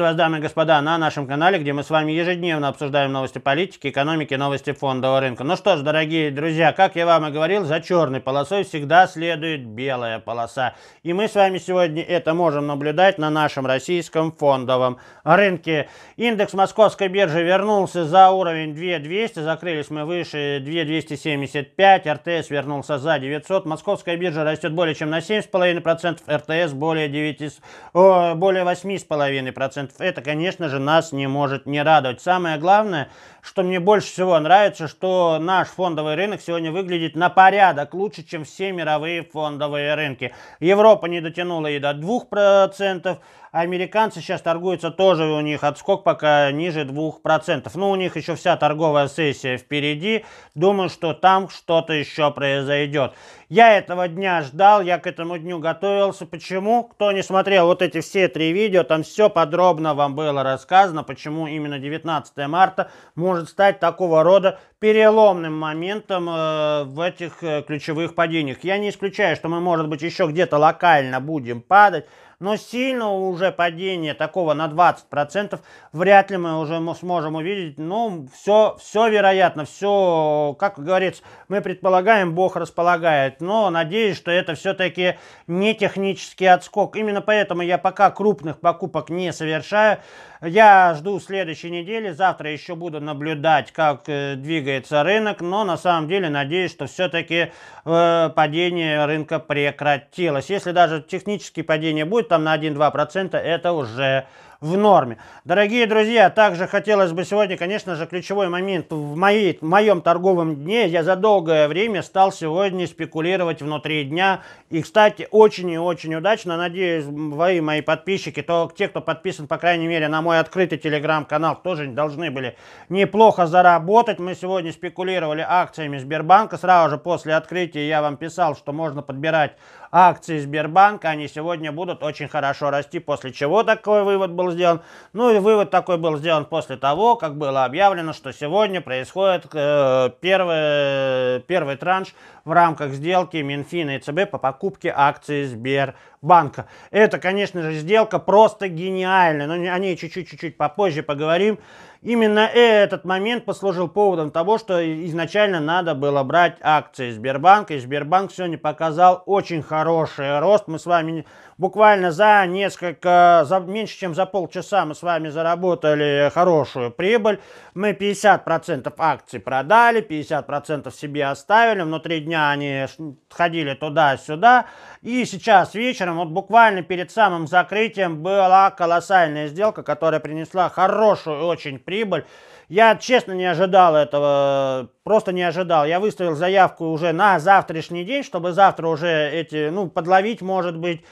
Приветствую вас, дамы и господа, на нашем канале, где мы с вами ежедневно обсуждаем новости политики, экономики, новости фондового рынка. Ну что ж, дорогие друзья, как я вам и говорил, за черной полосой всегда следует белая полоса. И мы с вами сегодня это можем наблюдать на нашем российском фондовом рынке. Индекс московской биржи вернулся за уровень 2200, закрылись мы выше 2275, РТС вернулся за 900. Московская биржа растет более чем на 7,5%, РТС более, 9, о, более 8,5% это, конечно же, нас не может не радовать. Самое главное, что мне больше всего нравится, что наш фондовый рынок сегодня выглядит на порядок лучше, чем все мировые фондовые рынки. Европа не дотянула и до двух процентов. А американцы сейчас торгуются тоже, у них отскок пока ниже 2%. Ну, у них еще вся торговая сессия впереди. Думаю, что там что-то еще произойдет. Я этого дня ждал, я к этому дню готовился. Почему? Кто не смотрел вот эти все три видео, там все подробно вам было рассказано, почему именно 19 марта может стать такого рода переломным моментом э, в этих э, ключевых падениях. Я не исключаю, что мы, может быть, еще где-то локально будем падать, но сильного уже падения такого на 20% вряд ли мы уже сможем увидеть. Ну, все, все вероятно, все, как говорится, мы предполагаем, Бог располагает. Но надеюсь, что это все-таки не технический отскок. Именно поэтому я пока крупных покупок не совершаю. Я жду следующей недели. Завтра еще буду наблюдать, как э, двигается двигается рынок, но на самом деле надеюсь, что все-таки э, падение рынка прекратилось. Если даже технические падения будет там на 1-2%, это уже в норме. Дорогие друзья, также хотелось бы сегодня, конечно же, ключевой момент. В, моей, в моем торговом дне я за долгое время стал сегодня спекулировать внутри дня. И, кстати, очень и очень удачно. Надеюсь, вы, мои подписчики, то те, кто подписан, по крайней мере, на мой открытый телеграм-канал, тоже должны были неплохо заработать. Мы сегодня спекулировали акциями Сбербанка. Сразу же после открытия я вам писал, что можно подбирать акции Сбербанка, они сегодня будут очень хорошо расти, после чего такой вывод был сделан. Ну и вывод такой был сделан после того, как было объявлено, что сегодня происходит э, первый, первый транш в рамках сделки Минфина и ЦБ по покупке акций Сбербанка. Это, конечно же, сделка просто гениальная, но о ней чуть-чуть попозже поговорим. Именно этот момент послужил поводом того, что изначально надо было брать акции Сбербанка, и Сбербанк сегодня показал очень хороший рост. Мы с вами буквально за несколько, за, меньше чем за полчаса мы с вами заработали хорошую прибыль. Мы 50% акций продали, 50% себе оставили. Внутри дня они ходили туда-сюда. И сейчас вечером, вот буквально перед самым закрытием, была колоссальная сделка, которая принесла хорошую очень прибыль. Я, честно, не ожидал этого, просто не ожидал. Я выставил заявку уже на завтрашний день, чтобы завтра уже эти, ну, подловить, может быть,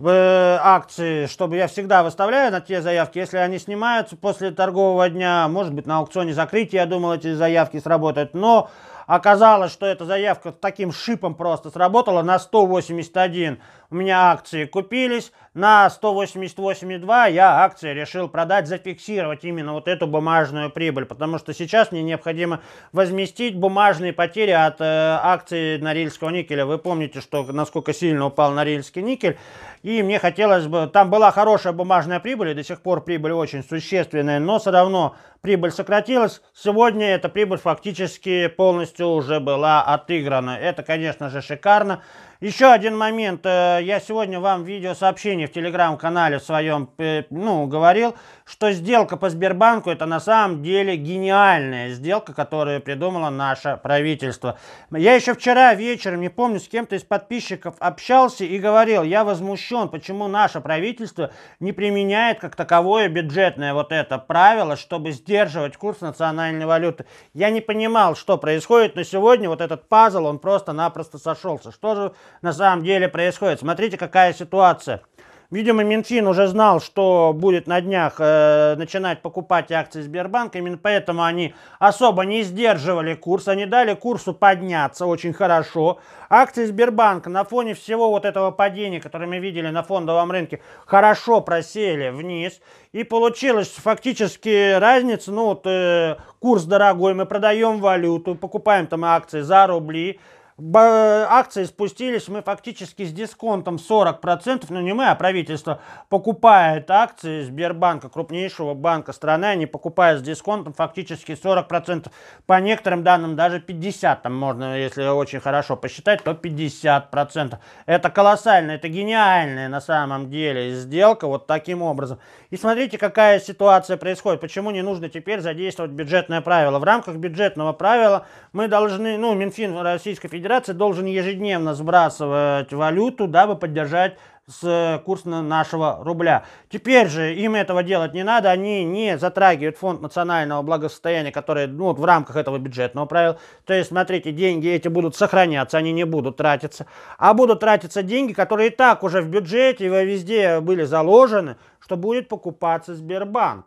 Э, акции, чтобы я всегда выставляю на те заявки, если они снимаются после торгового дня, может быть, на аукционе закрытия, я думал, эти заявки сработают, но Оказалось, что эта заявка таким шипом просто сработала на 181. У меня акции купились, на 188,2 я акции решил продать, зафиксировать именно вот эту бумажную прибыль, потому что сейчас мне необходимо возместить бумажные потери от э, акций Норильского никеля. Вы помните, что насколько сильно упал Норильский никель, и мне хотелось бы, там была хорошая бумажная прибыль, и до сих пор прибыль очень существенная, но все равно прибыль сократилась. Сегодня эта прибыль фактически полностью полностью уже была отыграна. Это, конечно же, шикарно. Еще один момент. Э, я сегодня вам в видеосообщении в телеграм-канале своем э, ну, говорил, что сделка по Сбербанку это на самом деле гениальная сделка, которую придумало наше правительство. Я еще вчера вечером, не помню, с кем-то из подписчиков общался и говорил, я возмущен, почему наше правительство не применяет как таковое бюджетное вот это правило, чтобы сдерживать курс национальной валюты. Я не понимал, что происходит, но сегодня вот этот пазл, он просто-напросто сошелся. Что же на самом деле происходит. Смотрите, какая ситуация. Видимо, Минфин уже знал, что будет на днях э, начинать покупать акции Сбербанка. Именно поэтому они особо не сдерживали курс. Они дали курсу подняться очень хорошо. Акции Сбербанка на фоне всего вот этого падения, которое мы видели на фондовом рынке, хорошо просели вниз. И получилось фактически разница. Ну вот э, курс дорогой, мы продаем валюту, покупаем там акции за рубли акции спустились, мы фактически с дисконтом 40%, ну не мы, а правительство покупает акции Сбербанка, крупнейшего банка страны, они покупают с дисконтом фактически 40%, по некоторым данным даже 50%, там можно, если очень хорошо посчитать, то 50%. Это колоссально, это гениальная на самом деле сделка вот таким образом. И смотрите, какая ситуация происходит, почему не нужно теперь задействовать бюджетное правило. В рамках бюджетного правила мы должны, ну Минфин Российской Федерации, Федерации должен ежедневно сбрасывать валюту, дабы поддержать с курс нашего рубля. Теперь же им этого делать не надо, они не затрагивают фонд национального благосостояния, который ну, в рамках этого бюджетного правила. То есть, смотрите, деньги эти будут сохраняться, они не будут тратиться, а будут тратиться деньги, которые и так уже в бюджете и везде были заложены, что будет покупаться Сбербанк.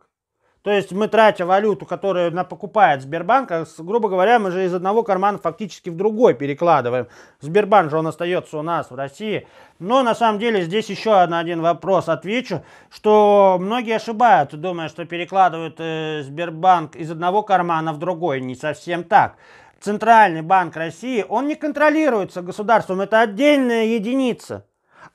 То есть мы тратя валюту, которую на покупает Сбербанк, а, грубо говоря, мы же из одного кармана фактически в другой перекладываем. Сбербанк же он остается у нас в России. Но на самом деле здесь еще на один вопрос отвечу, что многие ошибаются, думая, что перекладывают э, Сбербанк из одного кармана в другой. Не совсем так. Центральный банк России, он не контролируется государством, это отдельная единица.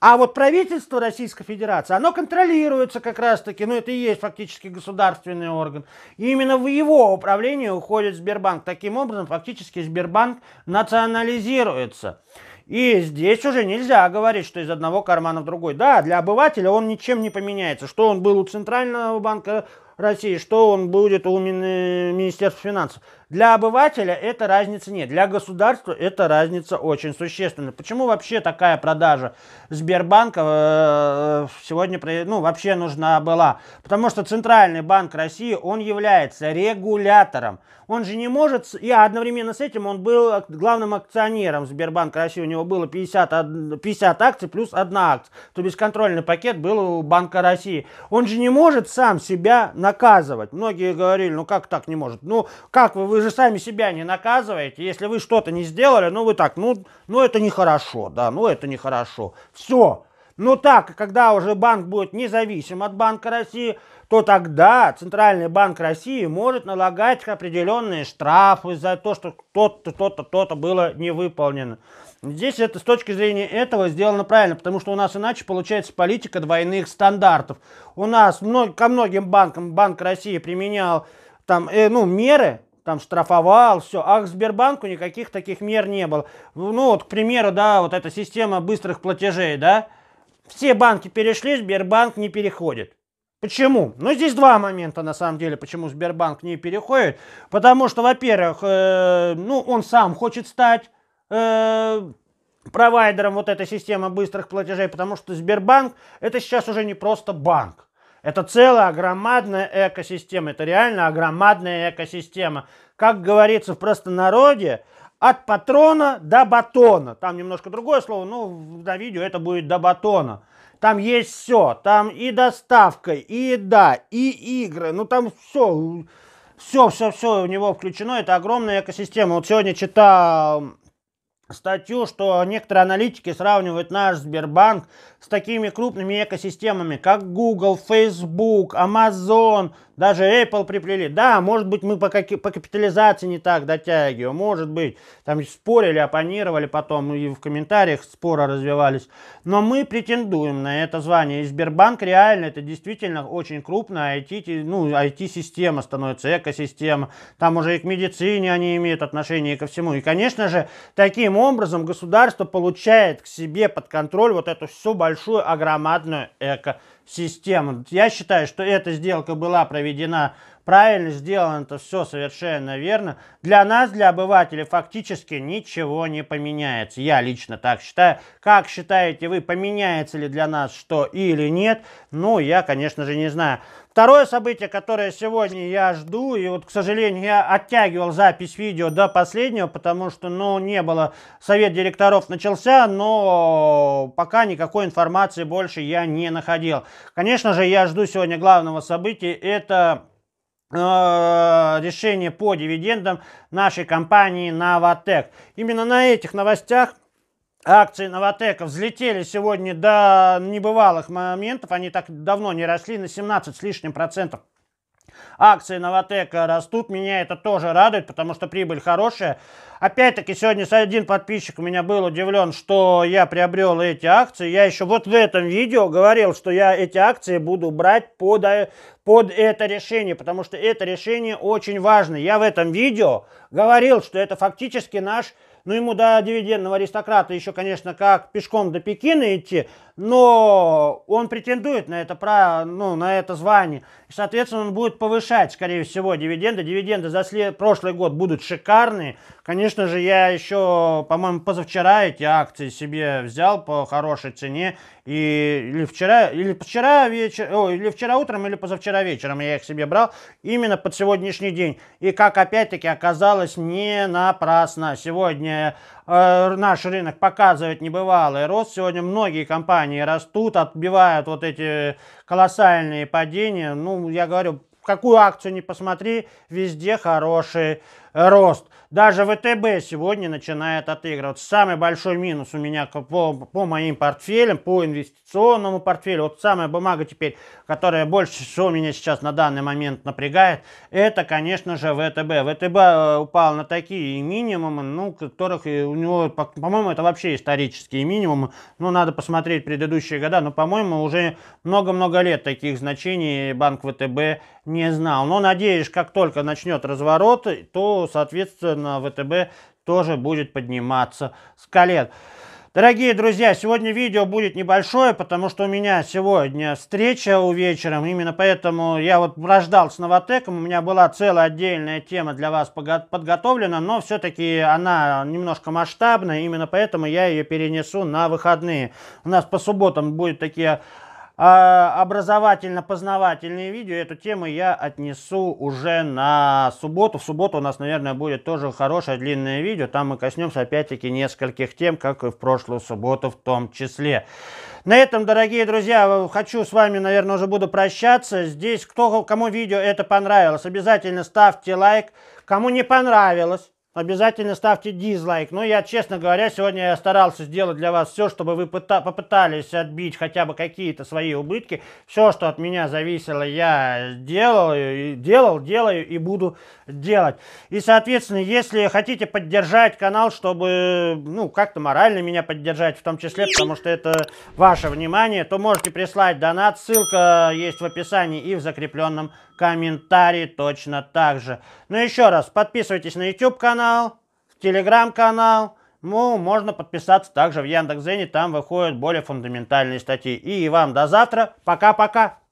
А вот правительство Российской Федерации, оно контролируется как раз-таки, ну это и есть фактически государственный орган. И именно в его управление уходит Сбербанк. Таким образом, фактически Сбербанк национализируется. И здесь уже нельзя говорить, что из одного кармана в другой. Да, для обывателя он ничем не поменяется. Что он был у Центрального банка, России, что он будет у э, Министерства финансов. Для обывателя это разницы нет. Для государства это разница очень существенная. Почему вообще такая продажа Сбербанка э, э, сегодня ну, вообще нужна была? Потому что Центральный банк России, он является регулятором. Он же не может... И одновременно с этим он был главным акционером Сбербанка России. У него было 50, 50 акций плюс одна акция. То бесконтрольный пакет был у Банка России. Он же не может сам себя наказывать. Многие говорили, ну как так не может? Ну как вы, вы же сами себя не наказываете. Если вы что-то не сделали, ну вы так, ну, ну это нехорошо, да, ну это нехорошо. Все. Ну так, когда уже банк будет независим от Банка России, то тогда Центральный банк России может налагать определенные штрафы за то, что то-то, то-то, то-то было не выполнено. Здесь это с точки зрения этого сделано правильно, потому что у нас иначе получается политика двойных стандартов. У нас ко многим банкам Банк России применял там, э, ну, меры, там штрафовал, все. А к Сбербанку никаких таких мер не было. Ну вот, к примеру, да, вот эта система быстрых платежей, да. Все банки перешли, Сбербанк не переходит. Почему? Ну, здесь два момента, на самом деле, почему Сбербанк не переходит. Потому что, во-первых, э, ну, он сам хочет стать э, провайдером вот этой системы быстрых платежей, потому что Сбербанк это сейчас уже не просто банк. Это целая громадная экосистема, это реально огромадная экосистема. Как говорится в простонародье, от патрона до батона. Там немножко другое слово, но на видео это будет до батона. Там есть все, там и доставка, и еда, и игры, ну там все, все, все, все у него включено, это огромная экосистема. Вот сегодня читал статью, что некоторые аналитики сравнивают наш Сбербанк с такими крупными экосистемами, как Google, Facebook, Amazon, даже Apple приплели. Да, может быть, мы по, по капитализации не так дотягиваем, может быть, там спорили, оппонировали потом и в комментариях споры развивались. Но мы претендуем на это звание. И Сбербанк реально, это действительно очень крупная IT, ну, IT-система становится, экосистема. Там уже и к медицине они имеют отношение, и ко всему. И, конечно же, такие образом государство получает к себе под контроль вот эту всю большую агроматную экосистему. Я считаю, что эта сделка была проведена правильно, сделано это все совершенно верно. Для нас, для обывателей, фактически ничего не поменяется. Я лично так считаю. Как считаете вы, поменяется ли для нас что или нет? Ну, я, конечно же, не знаю. Второе событие, которое сегодня я жду, и вот, к сожалению, я оттягивал запись видео до последнего, потому что, ну, не было, совет директоров начался, но пока никакой информации больше я не находил. Конечно же, я жду сегодня главного события, это э, решение по дивидендам нашей компании «Новотек». Именно на этих новостях Акции Новотека взлетели сегодня до небывалых моментов. Они так давно не росли, на 17 с лишним процентов. Акции Новотека растут, меня это тоже радует, потому что прибыль хорошая. Опять-таки, сегодня один подписчик у меня был удивлен, что я приобрел эти акции. Я еще вот в этом видео говорил, что я эти акции буду брать под, под это решение, потому что это решение очень важно. Я в этом видео говорил, что это фактически наш ну ему до дивидендного аристократа еще, конечно, как пешком до Пекина идти, но он претендует на это, право, ну, на это звание. И, соответственно, он будет повышать, скорее всего, дивиденды. Дивиденды за след... прошлый год будут шикарные. Конечно же, я еще, по-моему, позавчера эти акции себе взял по хорошей цене. И, или вчера, или вчера вечером, или вчера утром, или позавчера вечером я их себе брал именно под сегодняшний день. И как опять-таки оказалось не напрасно. Сегодня э, наш рынок показывает небывалый рост. Сегодня многие компании растут, отбивают вот эти колоссальные падения. Ну, я говорю, какую акцию не посмотри, везде хороший рост. Даже ВТБ сегодня начинает отыгрываться. Самый большой минус у меня по, по моим портфелям, по инвестиционному портфелю. Вот самая бумага теперь, которая больше всего меня сейчас на данный момент напрягает, это, конечно же, ВТБ. ВТБ э, упал на такие минимумы, ну, которых у него, по-моему, это вообще исторические минимумы. Ну, надо посмотреть предыдущие года, но, по-моему, уже много-много лет таких значений банк ВТБ не знал. Но надеюсь, как только начнет разворот, то, соответственно, ВТБ тоже будет подниматься с колен. Дорогие друзья, сегодня видео будет небольшое, потому что у меня сегодня встреча у вечером. Именно поэтому я вот прождал с Новотеком. У меня была целая отдельная тема для вас подготовлена, но все-таки она немножко масштабная. Именно поэтому я ее перенесу на выходные. У нас по субботам будет такие а, образовательно-познавательные видео. Эту тему я отнесу уже на субботу. В субботу у нас, наверное, будет тоже хорошее длинное видео. Там мы коснемся, опять-таки, нескольких тем, как и в прошлую субботу в том числе. На этом, дорогие друзья, э, хочу с вами, наверное, уже буду прощаться. Здесь, кто, кому видео это понравилось, обязательно ставьте лайк. Кому не понравилось, обязательно ставьте дизлайк. Но ну, я, честно говоря, сегодня я старался сделать для вас все, чтобы вы попытались отбить хотя бы какие-то свои убытки. Все, что от меня зависело, я делал, делал, делаю и буду делать. И, соответственно, если хотите поддержать канал, чтобы, ну, как-то морально меня поддержать, в том числе, потому что это ваше внимание, то можете прислать донат. Ссылка есть в описании и в закрепленном комментарии точно так же. Ну еще раз, подписывайтесь на YouTube канал, в Telegram канал. Ну, можно подписаться также в Яндекс.Зене, там выходят более фундаментальные статьи. И вам до завтра. Пока-пока.